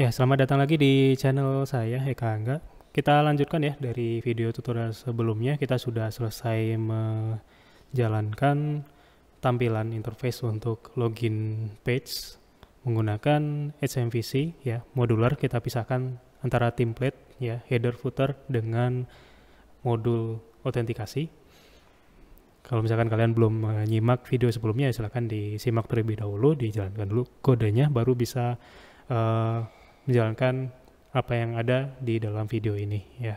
Ya, selamat datang lagi di channel saya Eka Angga. Kita lanjutkan ya dari video tutorial sebelumnya kita sudah selesai menjalankan tampilan interface untuk login page menggunakan HMVC ya, modular kita pisahkan antara template ya, header footer dengan modul autentikasi. Kalau misalkan kalian belum menyimak video sebelumnya ya, silahkan disimak terlebih dahulu, dijalankan dulu kodenya baru bisa uh, menjalankan apa yang ada di dalam video ini ya.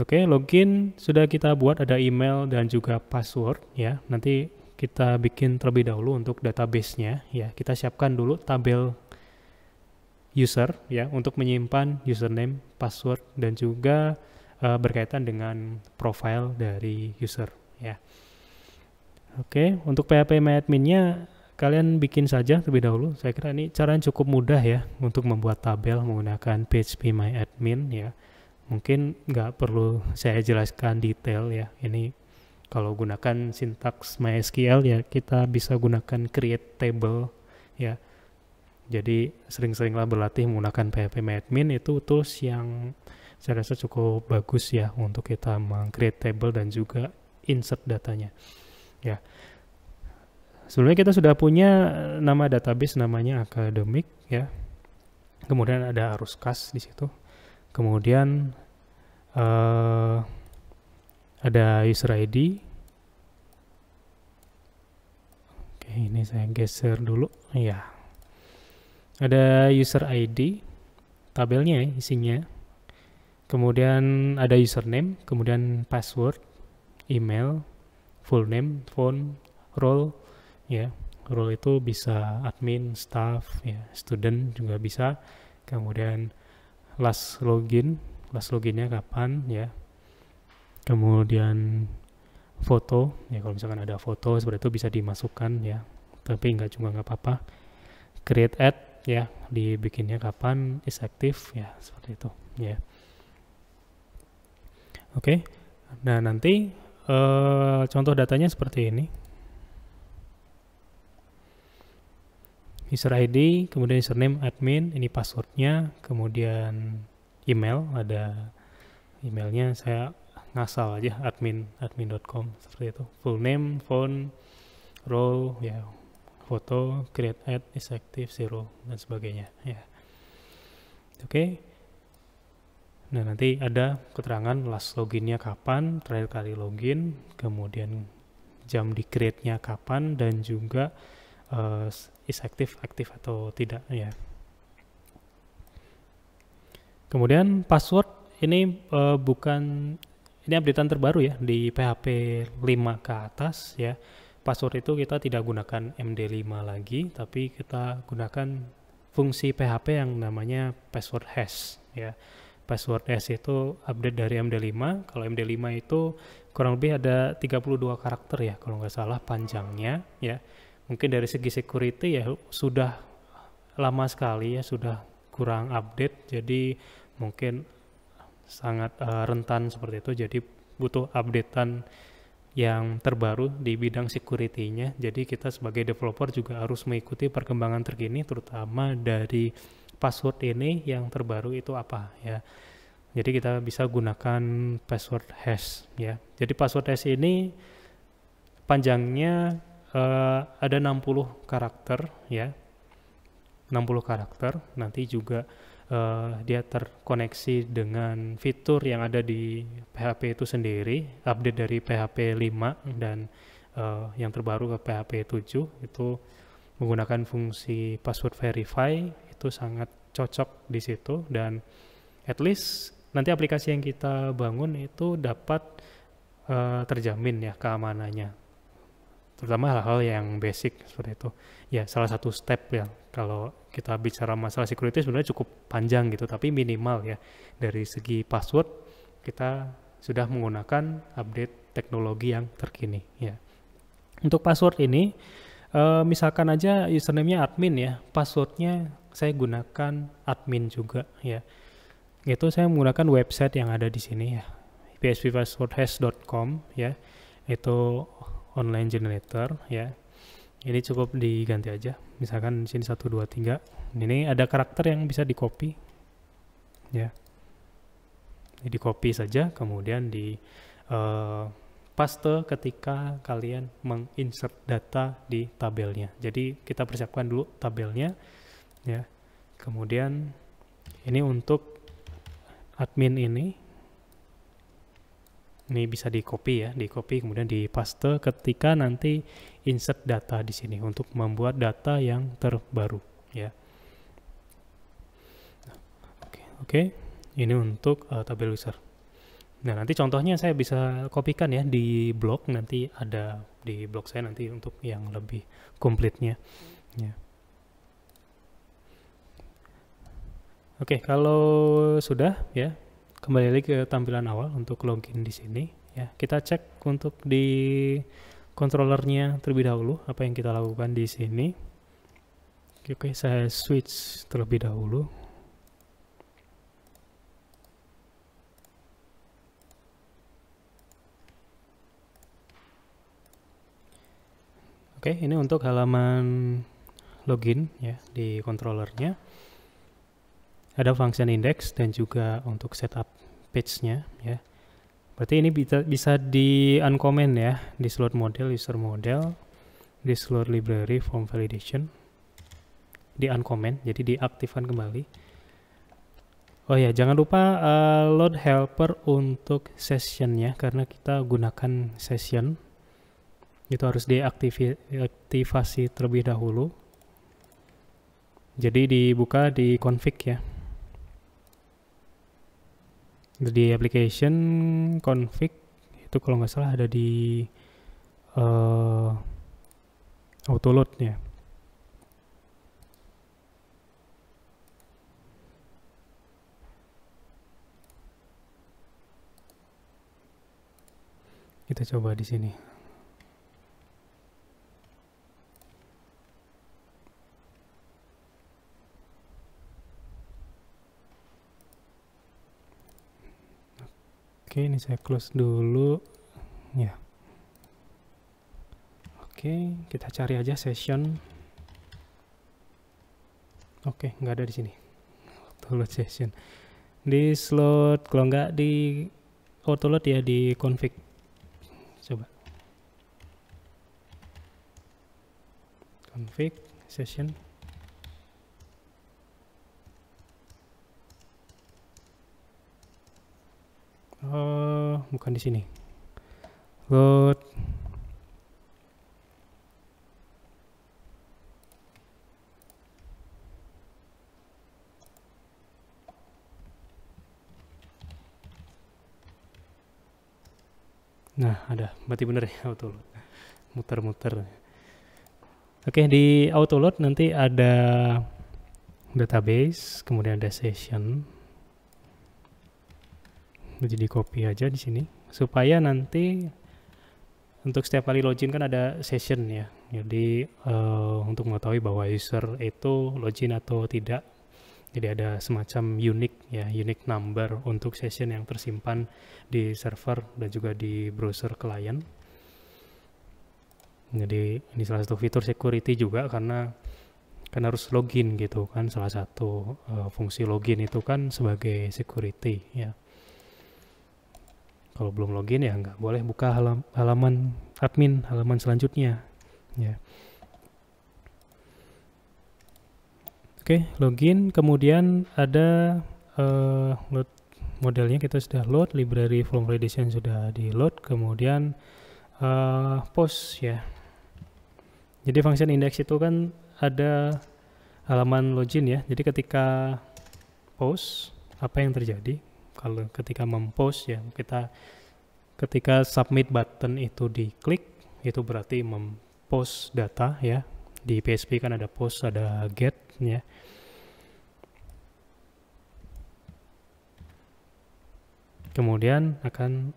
Oke, login sudah kita buat ada email dan juga password ya. Nanti kita bikin terlebih dahulu untuk database-nya ya. Kita siapkan dulu tabel user ya untuk menyimpan username, password dan juga uh, berkaitan dengan profile dari user ya. Oke, untuk PHP MyAdmin-nya kalian bikin saja terlebih dahulu. Saya kira ini cara yang cukup mudah ya untuk membuat tabel menggunakan PHP My Admin ya. Mungkin nggak perlu saya jelaskan detail ya. Ini kalau gunakan sintaks MySQL ya kita bisa gunakan create table ya. Jadi sering-seringlah berlatih menggunakan PHP My Admin itu tools yang saya rasa cukup bagus ya untuk kita meng-create table dan juga insert datanya. Ya sebelumnya kita sudah punya eh, nama database namanya akademik ya. Kemudian ada arus kas di situ. Kemudian uh, ada user ID. Oke, ini saya geser dulu. Iya. Ya. Ada user ID tabelnya isinya. Kemudian ada username, kemudian password, email, full name, phone, role, ya role itu bisa admin, staff, ya, student juga bisa. Kemudian last login, last loginnya kapan ya. Kemudian foto, ya kalau misalkan ada foto seperti itu bisa dimasukkan ya. Tapi nggak cuma nggak apa-apa. Create ad ya, dibikinnya kapan, is active ya, seperti itu ya. Oke. Okay. Nah, nanti uh, contoh datanya seperti ini. user ID, kemudian username admin, ini passwordnya, kemudian email, ada emailnya saya ngasal aja admin admin.com seperti itu full name phone role ya foto create ad is active zero dan sebagainya ya oke okay. nah nanti ada keterangan last loginnya kapan terakhir kali login kemudian jam di create nya kapan dan juga uh, is active, aktif atau tidak ya. Kemudian password ini uh, bukan ini updatean terbaru ya di PHP 5 ke atas ya. Password itu kita tidak gunakan MD5 lagi tapi kita gunakan fungsi PHP yang namanya password hash ya. Password hash itu update dari MD5. Kalau MD5 itu kurang lebih ada 32 karakter ya kalau nggak salah panjangnya ya mungkin dari segi security ya sudah lama sekali ya sudah kurang update jadi mungkin sangat uh, rentan seperti itu jadi butuh updatean yang terbaru di bidang security-nya. Jadi kita sebagai developer juga harus mengikuti perkembangan terkini terutama dari password ini yang terbaru itu apa ya. Jadi kita bisa gunakan password hash ya. Jadi password hash ini panjangnya uh, ada 60 karakter ya. 60 karakter nanti juga uh, dia terkoneksi dengan fitur yang ada di PHP itu sendiri, update dari PHP 5 dan uh, yang terbaru ke PHP 7 itu menggunakan fungsi password verify itu sangat cocok di situ dan at least nanti aplikasi yang kita bangun itu dapat uh, terjamin ya keamanannya terutama hal-hal yang basic seperti itu ya salah satu step ya kalau kita bicara masalah security sebenarnya cukup panjang gitu tapi minimal ya dari segi password kita sudah menggunakan update teknologi yang terkini ya untuk password ini eh, misalkan aja username-nya admin ya passwordnya saya gunakan admin juga ya itu saya menggunakan website yang ada di sini ya psvpasswordhash.com ya itu online generator ya ini cukup diganti aja misalkan di sini satu dua tiga, ini ada karakter yang bisa di copy ya di copy saja kemudian di uh, paste ketika kalian menginsert data di tabelnya jadi kita persiapkan dulu tabelnya ya kemudian ini untuk admin ini ini bisa di copy ya di copy kemudian di paste ketika nanti insert data di sini untuk membuat data yang terbaru ya oke oke ini untuk uh, tabel user nah nanti contohnya saya bisa kopikan ya di blog nanti ada di blog saya nanti untuk yang lebih komplitnya ya Oke, kalau sudah ya, kembali lagi ke tampilan awal untuk login di sini ya kita cek untuk di kontrolernya terlebih dahulu apa yang kita lakukan di sini oke saya switch terlebih dahulu Oke, ini untuk halaman login ya di kontrolernya ada function index dan juga untuk setup page-nya ya. Berarti ini bisa, bisa di uncomment ya, di slot model, user model, di slot library form validation, di uncomment, jadi diaktifkan kembali. Oh ya, jangan lupa uh, load helper untuk session ya, karena kita gunakan session itu harus diaktifasi terlebih dahulu. Jadi dibuka di config ya di application config itu kalau nggak salah ada di uh, eh, auto load ya kita coba di sini oke ini saya close dulu ya oke kita cari aja session oke nggak ada di sini autoload session di slot kalau nggak di autoload ya di config coba config session bukan di sini. Load Nah, ada. Berarti bener ya auto load. Muter-muter. Oke, di auto load nanti ada database, kemudian ada session, jadi copy aja di sini supaya nanti untuk setiap kali login kan ada session ya jadi uh, untuk mengetahui bahwa user itu login atau tidak jadi ada semacam unique ya, unique number untuk session yang tersimpan di server dan juga di browser klien. Jadi ini salah satu fitur security juga karena kan harus login gitu kan salah satu uh, fungsi login itu kan sebagai security ya. Kalau belum login ya nggak boleh buka halam, halaman admin, halaman selanjutnya. Ya. Oke, login. Kemudian ada uh, load modelnya kita sudah load, library form validation sudah di load, kemudian uh, post ya. Jadi function index itu kan ada halaman login ya. Jadi ketika post apa yang terjadi? kalau ketika mempost ya kita ketika submit button itu diklik itu berarti mempost data ya di PSP kan ada post ada get ya kemudian akan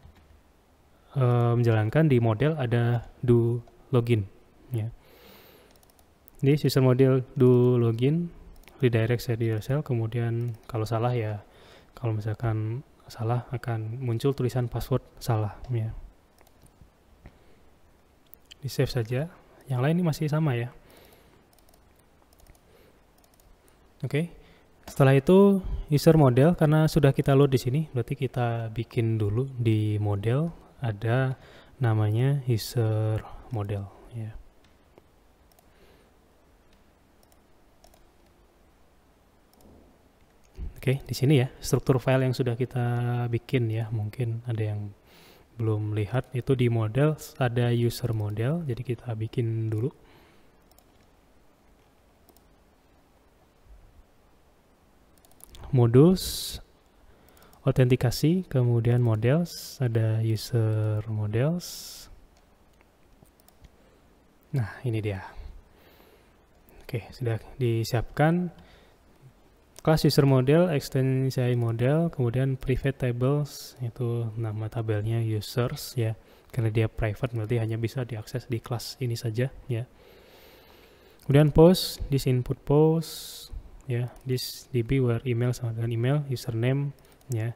e, menjalankan di model ada do login ya di sistem model do login redirect set yourself kemudian kalau salah ya kalau misalkan salah akan muncul tulisan password salah ya. Di save saja. Yang lain ini masih sama ya. Oke. Okay. Setelah itu user model karena sudah kita load di sini, berarti kita bikin dulu di model ada namanya user model ya. Oke, di sini ya struktur file yang sudah kita bikin ya. Mungkin ada yang belum lihat itu di model ada user model, jadi kita bikin dulu. Modus autentikasi, kemudian models, ada user models. Nah, ini dia. Oke, sudah disiapkan Kelas user model, CI model, kemudian private tables itu nama tabelnya users ya. Karena dia private berarti hanya bisa diakses di kelas ini saja ya. Kemudian post, this input post ya, this DB where email sama dengan email, username ya.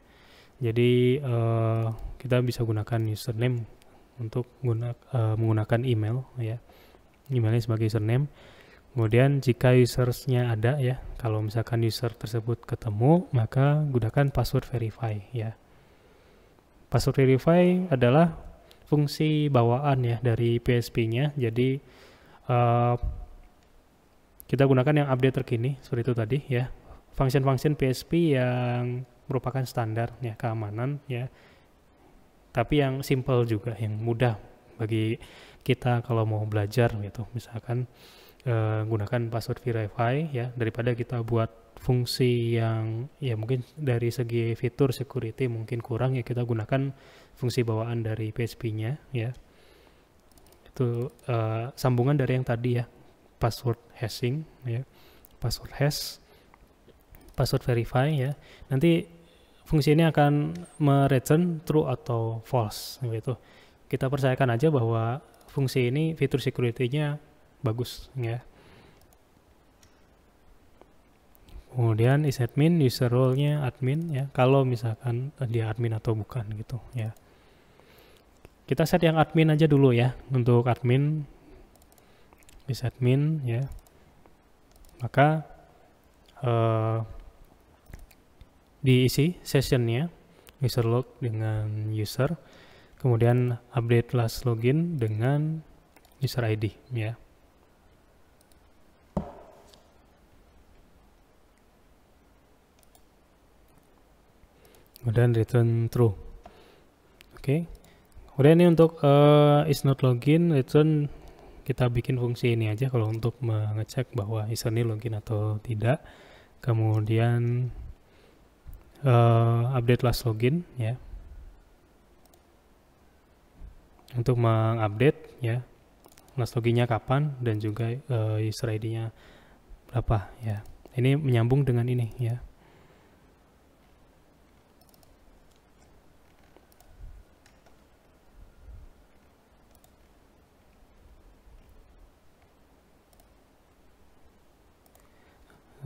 Jadi uh, kita bisa gunakan username untuk guna, uh, menggunakan email ya. Emailnya sebagai username Kemudian jika usersnya ada ya, kalau misalkan user tersebut ketemu, maka gunakan password verify ya. Password verify adalah fungsi bawaan ya dari PSP-nya. Jadi uh, kita gunakan yang update terkini seperti itu tadi ya. Function-function PSP yang merupakan standar ya keamanan ya. Tapi yang simple juga, yang mudah bagi kita kalau mau belajar gitu. Misalkan uh, gunakan password verify ya daripada kita buat fungsi yang ya mungkin dari segi fitur security mungkin kurang ya kita gunakan fungsi bawaan dari PHP-nya ya itu uh, sambungan dari yang tadi ya password hashing ya password hash password verify ya nanti fungsi ini akan mereturn true atau false gitu kita percayakan aja bahwa fungsi ini fitur security-nya bagus ya kemudian is admin user role-nya admin ya kalau misalkan eh, dia admin atau bukan gitu ya kita set yang admin aja dulu ya untuk admin is admin ya maka uh, diisi sessionnya user log dengan user kemudian update last login dengan user ID ya kemudian return true oke okay. kemudian ini untuk uh, is not login return kita bikin fungsi ini aja kalau untuk mengecek bahwa is ini login atau tidak kemudian uh, update last login ya untuk mengupdate ya last loginnya kapan dan juga uh, user ID-nya berapa ya ini menyambung dengan ini ya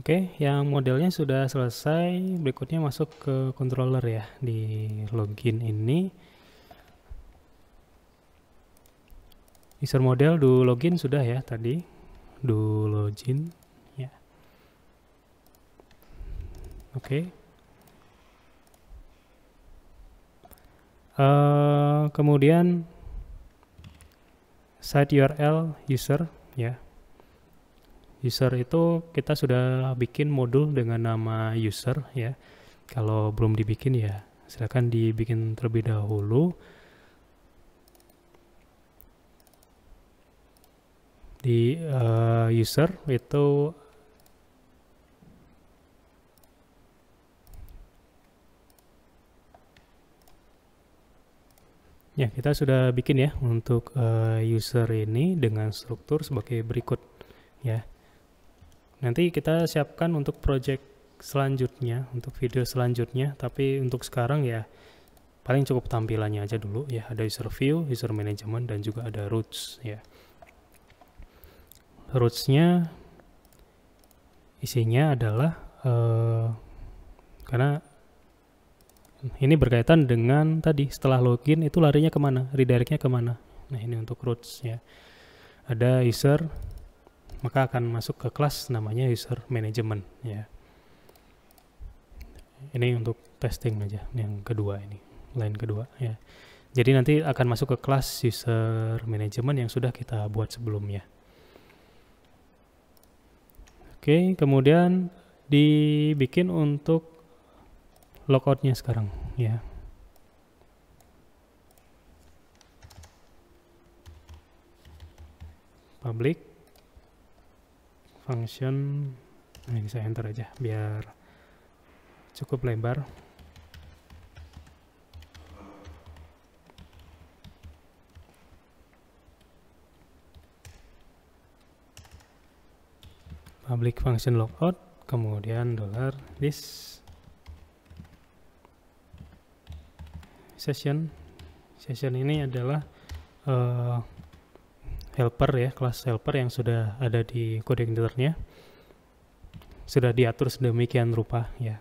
Oke, yang modelnya sudah selesai. Berikutnya masuk ke controller ya di login ini. User model do login sudah ya tadi. Do login ya. Oke. Uh, kemudian site URL user ya user itu kita sudah bikin modul dengan nama user ya kalau belum dibikin ya silahkan dibikin terlebih dahulu di uh, user itu ya kita sudah bikin ya untuk uh, user ini dengan struktur sebagai berikut ya Nanti kita siapkan untuk project selanjutnya, untuk video selanjutnya, tapi untuk sekarang ya paling cukup tampilannya aja dulu ya ada user view, user management dan juga ada roots ya. Rootsnya isinya adalah uh, karena ini berkaitan dengan tadi setelah login itu larinya kemana, redirectnya kemana. Nah ini untuk roots ya. Ada user maka akan masuk ke kelas namanya user management ya. Ini untuk testing aja yang kedua ini, lain kedua ya. Jadi nanti akan masuk ke kelas user management yang sudah kita buat sebelumnya. Oke, kemudian dibikin untuk logoutnya sekarang ya. Public function nah ini saya enter aja biar cukup lebar public function logout kemudian dollar this session session ini adalah uh, helper ya, kelas helper yang sudah ada di kode editornya sudah diatur sedemikian rupa ya.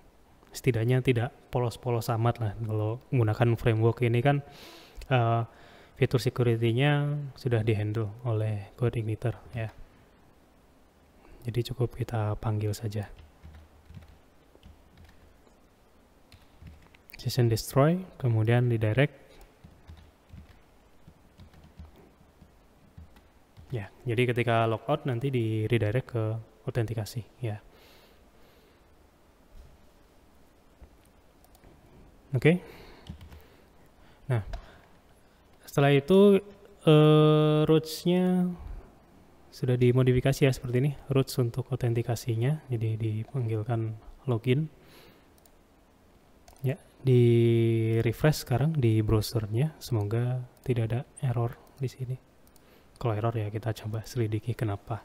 Setidaknya tidak polos-polos amat lah kalau menggunakan framework ini kan uh, fitur security-nya sudah dihandle oleh code igniter ya. Jadi cukup kita panggil saja. Session destroy kemudian redirect Jadi ketika logout nanti di redirect ke autentikasi ya. Oke. Okay. Nah, setelah itu uh, eh, roots sudah dimodifikasi ya seperti ini, roots untuk autentikasinya. Jadi dipanggilkan login. Ya, di refresh sekarang di browsernya. Semoga tidak ada error di sini kalau error ya kita coba selidiki kenapa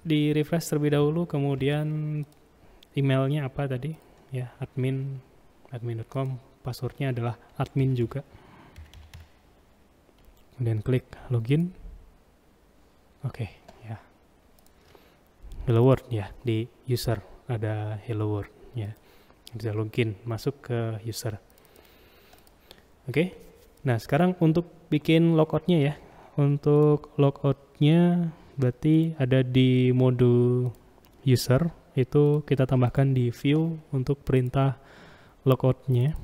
di refresh terlebih dahulu kemudian emailnya apa tadi ya admin admin.com passwordnya adalah admin juga kemudian klik login oke okay, ya hello world ya di user ada hello world ya bisa login masuk ke user oke okay. nah sekarang untuk bikin logoutnya ya. Untuk logoutnya berarti ada di modul user itu kita tambahkan di view untuk perintah logoutnya.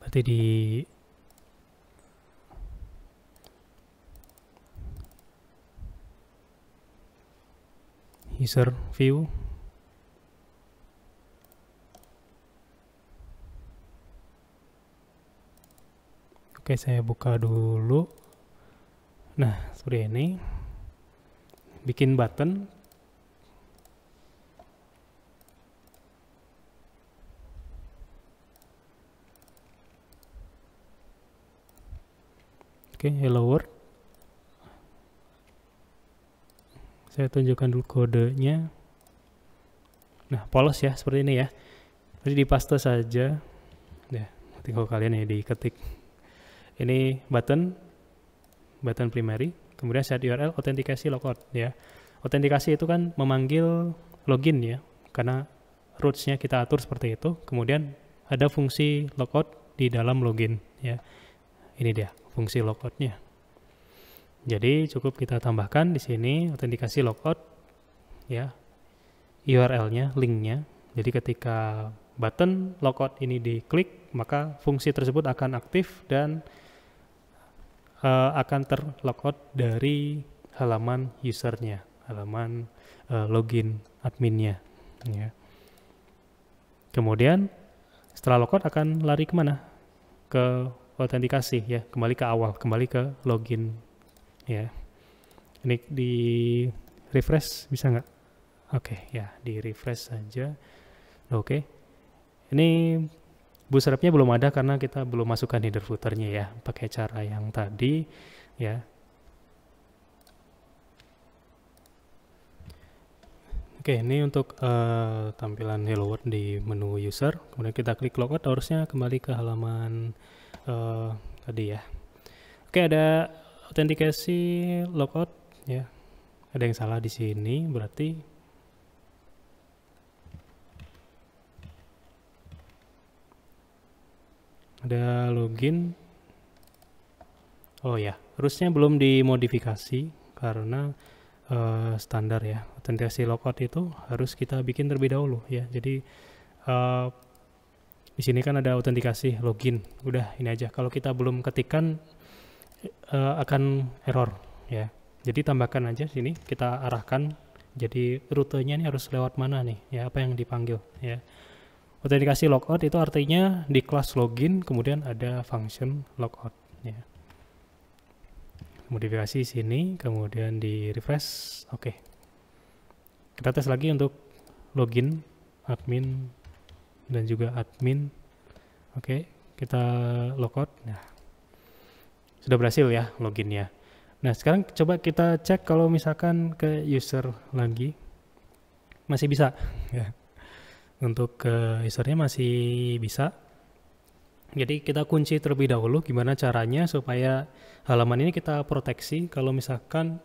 Berarti di user view Oke, saya buka dulu. Nah, seperti ini. Bikin button. Oke, hello world. Saya tunjukkan dulu kodenya. Nah, polos ya, seperti ini ya. Jadi dipaste saja. Ya, nanti kalau kalian ya diketik ini button button primary kemudian set URL autentikasi logout ya autentikasi itu kan memanggil login ya karena rootsnya kita atur seperti itu kemudian ada fungsi logout di dalam login ya ini dia fungsi logoutnya jadi cukup kita tambahkan di sini autentikasi logout ya URL-nya linknya jadi ketika button logout ini diklik maka fungsi tersebut akan aktif dan uh, akan terlogout dari halaman usernya, halaman uh, login adminnya. Ya. Kemudian setelah logout akan lari kemana? Ke autentikasi ya, kembali ke awal, kembali ke login ya. Ini di refresh bisa nggak? Oke okay, ya, di refresh saja. Oke. Okay. Ini Bootstrapnya belum ada karena kita belum masukkan header footernya ya, pakai cara yang tadi ya. Oke, ini untuk uh, tampilan Hello World di menu user. Kemudian kita klik logout, harusnya kembali ke halaman uh, tadi ya. Oke, ada autentikasi logout ya. Ada yang salah di sini, berarti ada login oh ya harusnya belum dimodifikasi karena uh, standar ya autentikasi logout itu harus kita bikin terlebih dahulu ya jadi uh, di sini kan ada autentikasi login udah ini aja kalau kita belum ketikkan uh, eh, akan error ya jadi tambahkan aja sini kita arahkan jadi rutenya ini harus lewat mana nih ya apa yang dipanggil ya Autentikasi logout itu artinya di kelas login kemudian ada function logout. Ya. Modifikasi sini, kemudian di refresh. Oke. Okay. Kita tes lagi untuk login admin dan juga admin. Oke, okay. kita logout. Nah. Sudah berhasil ya loginnya. Nah, sekarang coba kita cek kalau misalkan ke user lagi. Masih bisa. Ya untuk ke eh, usernya masih bisa. Jadi kita kunci terlebih dahulu gimana caranya supaya halaman ini kita proteksi kalau misalkan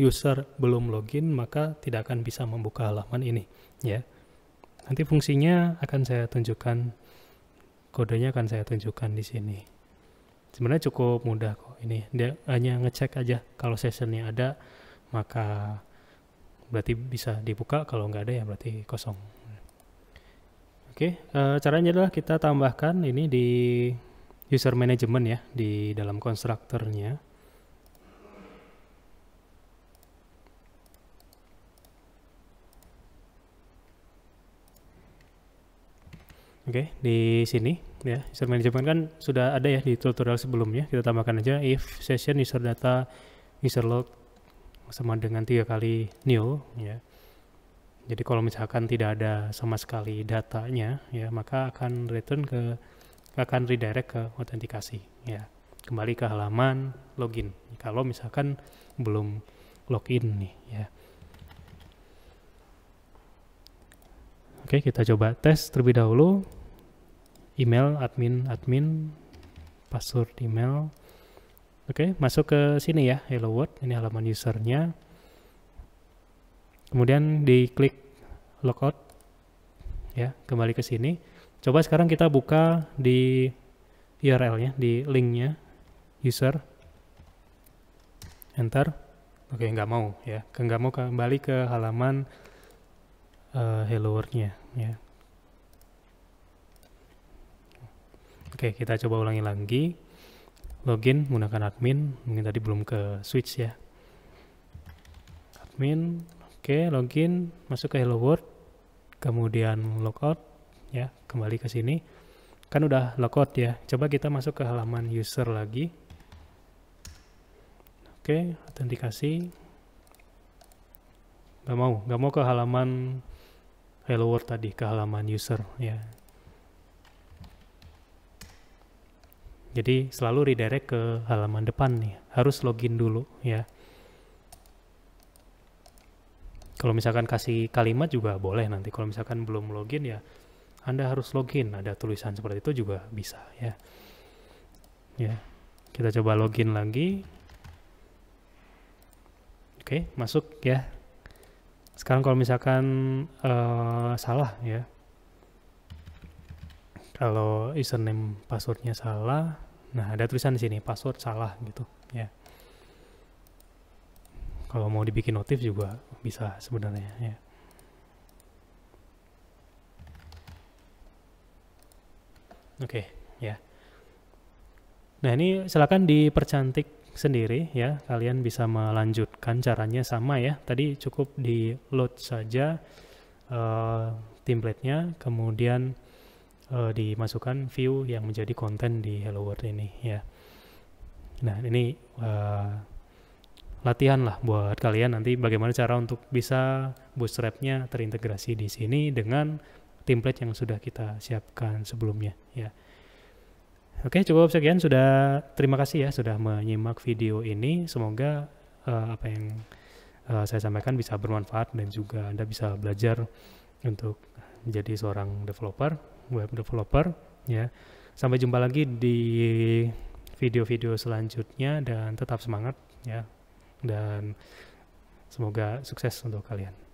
user belum login maka tidak akan bisa membuka halaman ini ya. Nanti fungsinya akan saya tunjukkan kodenya akan saya tunjukkan di sini. Sebenarnya cukup mudah kok ini. Dia hanya ngecek aja kalau sessionnya ada maka berarti bisa dibuka kalau nggak ada ya berarti kosong. Oke, okay. uh, eh, caranya adalah kita tambahkan ini di user management ya di dalam konstruktornya. Oke, okay, di sini ya user management kan sudah ada ya di tutorial sebelumnya. Kita tambahkan aja if session user data user log sama dengan tiga kali new ya. Jadi kalau misalkan tidak ada sama sekali datanya, ya maka akan return ke akan redirect ke autentikasi. Ya, kembali ke halaman login. Kalau misalkan belum login nih, ya. Oke, kita coba tes terlebih dahulu. Email admin admin password email. Oke, masuk ke sini ya, hello world. Ini halaman usernya. Kemudian di klik logout ya, kembali ke sini. Coba sekarang kita buka di URL-nya, di link-nya user enter. Oke, nggak mau ya. Nggak mau kembali ke halaman uh, hello world-nya ya. Oke, kita coba ulangi lagi. Login menggunakan admin, mungkin tadi belum ke switch ya. Admin Oke, login, masuk ke Hello World, kemudian logout, ya, kembali ke sini. Kan udah logout ya, coba kita masuk ke halaman user lagi. Oke, autentikasi. Gak mau, gak mau ke halaman Hello World tadi, ke halaman user, ya. Jadi selalu redirect ke halaman depan nih, harus login dulu ya. Kalau misalkan kasih kalimat juga boleh nanti. Kalau misalkan belum login ya Anda harus login. Ada tulisan seperti itu juga bisa ya. Ya. Kita coba login lagi. Oke, masuk ya. Sekarang kalau misalkan uh, salah ya. Kalau username passwordnya salah, nah ada tulisan di sini password salah gitu ya kalau mau dibikin notif juga bisa sebenarnya ya oke okay, ya nah ini silakan dipercantik sendiri ya kalian bisa melanjutkan caranya sama ya tadi cukup di load saja uh, eh, template kemudian uh, dimasukkan view yang menjadi konten di Hello World ini ya. Nah, ini uh, latihan lah buat kalian nanti bagaimana cara untuk bisa bootstrapnya terintegrasi di sini dengan template yang sudah kita siapkan sebelumnya ya. Oke, cukup sekian sudah terima kasih ya sudah menyimak video ini. Semoga uh, apa yang uh, saya sampaikan bisa bermanfaat dan juga Anda bisa belajar untuk menjadi seorang developer, web developer ya. Sampai jumpa lagi di video-video selanjutnya dan tetap semangat ya dan semoga sukses untuk kalian.